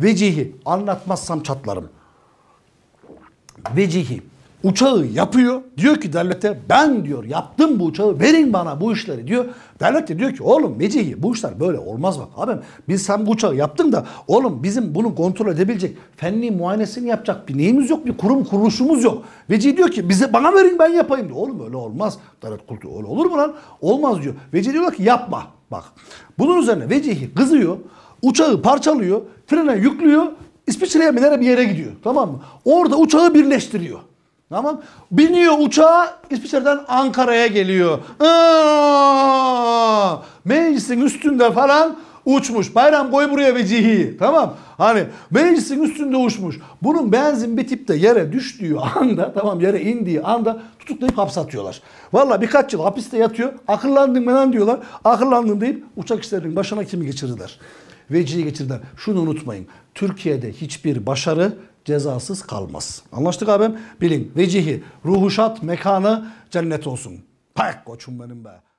Vecihi anlatmazsam çatlarım. Vecihi uçağı yapıyor. Diyor ki devlete ben diyor yaptım bu uçağı verin bana bu işleri diyor. Devlet de diyor ki oğlum Vecihi bu işler böyle olmaz bak abim. Biz sen bu uçağı yaptın da oğlum bizim bunu kontrol edebilecek fenli muayenesini yapacak bir neyimiz yok bir kurum kuruluşumuz yok. Vecihi diyor ki bize bana verin ben yapayım diyor. Oğlum öyle olmaz. Devlet kurulu öyle olur mu lan? Olmaz diyor. Vecihi diyor ki yapma bak. Bunun üzerine Vecihi kızıyor uçağı parçalıyor, trene yüklüyor, İsviçre'ye mi nereye bir yere gidiyor. Tamam mı? Orada uçağı birleştiriyor. Tamam. Biniyor uçağa İsviçre'den Ankara'ya geliyor. Aa, meclisin üstünde falan Uçmuş. Bayram koy buraya vecihi. Tamam. Hani meclisin üstünde uçmuş. Bunun benzin bitip de yere düştüğü anda tamam yere indiği anda tutuklayıp hapsatıyorlar Valla birkaç yıl hapiste yatıyor. Akıllandın mı lan diyorlar. Akıllandın deyip uçak işlerinin başına kimi geçirirler. Vecihi geçirdiler Şunu unutmayın. Türkiye'de hiçbir başarı cezasız kalmaz. Anlaştık abim? Bilin vecihi, ruhuşat, mekanı cennet olsun. pek koçum benim be.